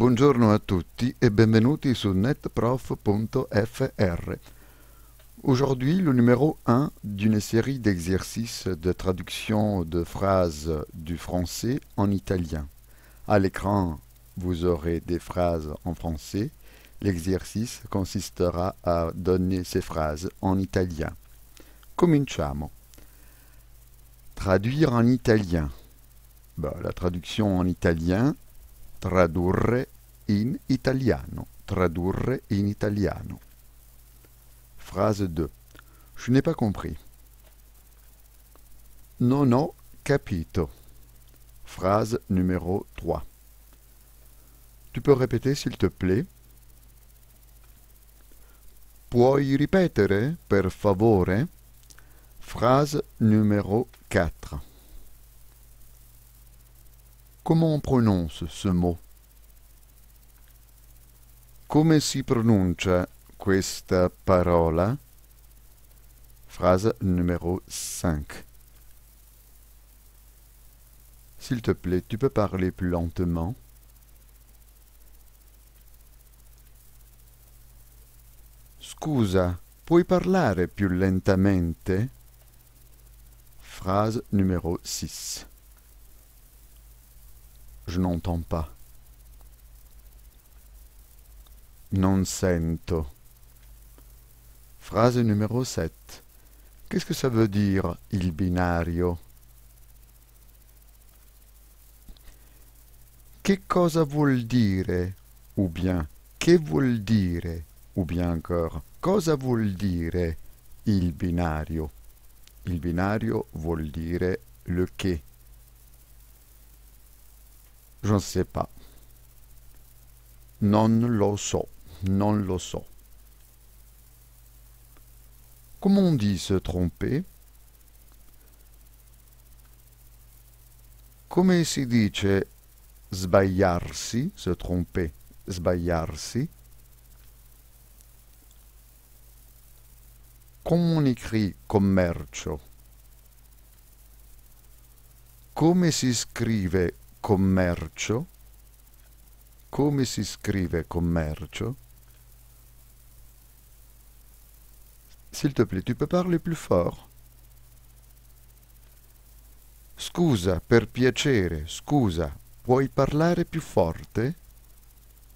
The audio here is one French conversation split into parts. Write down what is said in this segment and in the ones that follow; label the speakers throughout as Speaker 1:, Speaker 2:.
Speaker 1: Bonjour à tous et benvenuti sur netprof.fr. Aujourd'hui, le numéro 1 d'une série d'exercices de traduction de phrases du français en italien. À l'écran, vous aurez des phrases en français. L'exercice consistera à donner ces phrases en italien. Cominciamo. Traduire en italien. Bah, la traduction en italien Tradurre in italiano. Tradurre in italiano. Phrase 2. Je n'ai pas compris. Non ho capito. Phrase numéro 3. Tu peux répéter s'il te plaît Puoi ripetere, per favore Phrase numéro 4. Comment on prononce ce mot Come si pronuncia questa parola? Phrase numéro 5. S'il te plaît, tu peux parler plus lentement Scusa, puoi parlare più lentamente? Phrase numéro 6. je n'entends pas. Non sento. Phrase numéro 7. Qu'est-ce que ça veut dire il binario? Che cosa vuol dire? Ou bien che vuol dire? Ou bien encore cosa vuol dire il binario? Il binario vuol dire le che. Je ne sais pas. Non lo so. Non lo so. Comment on dit se tromper Come si dice sbagliarsi, se tromper, sbagliarsi Comment on écrit commercio Come si scrive commercio, come si scrive commercio S'il te plaît, tu peux parler plus fort Scusa, per piacere, scusa, puoi parlare più forte?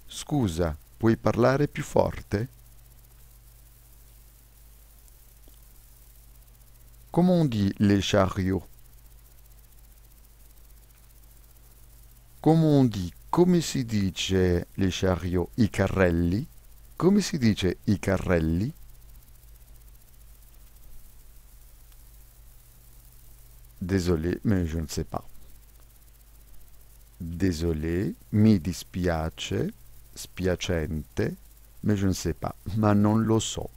Speaker 1: Scusa, puoi parlare più forte? Comment on dit les chariots come, di, come si dice le chariot, i carrelli? Come si dice i carrelli? Désolé, mais je ne sais pas. Désolé, mi dispiace, spiacente, mais je ne sais pas, ma non lo so.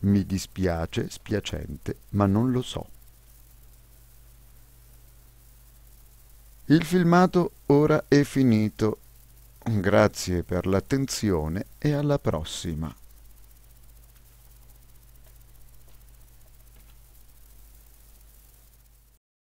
Speaker 1: Mi dispiace, spiacente, ma non lo so. Il filmato ora è finito. Grazie per l'attenzione e alla prossima.